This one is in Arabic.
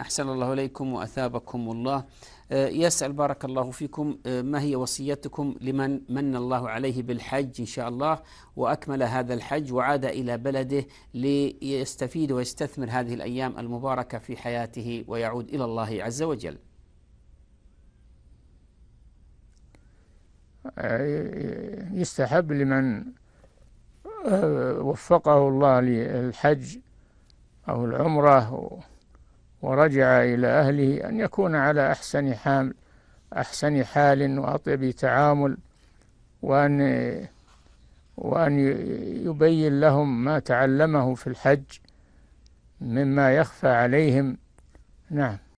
أحسن الله إليكم وأثابكم الله آه، يسأل بارك الله فيكم آه، ما هي وصيتكم لمن من الله عليه بالحج إن شاء الله وأكمل هذا الحج وعاد إلى بلده ليستفيد ويستثمر هذه الأيام المباركة في حياته ويعود إلى الله عز وجل آه، يستحب لمن وفقه الله للحج أو العمرة ورجع إلى أهله أن يكون على أحسن حال أحسن حال وأطيب تعامل وأن وأن يبين لهم ما تعلمه في الحج مما يخفى عليهم نعم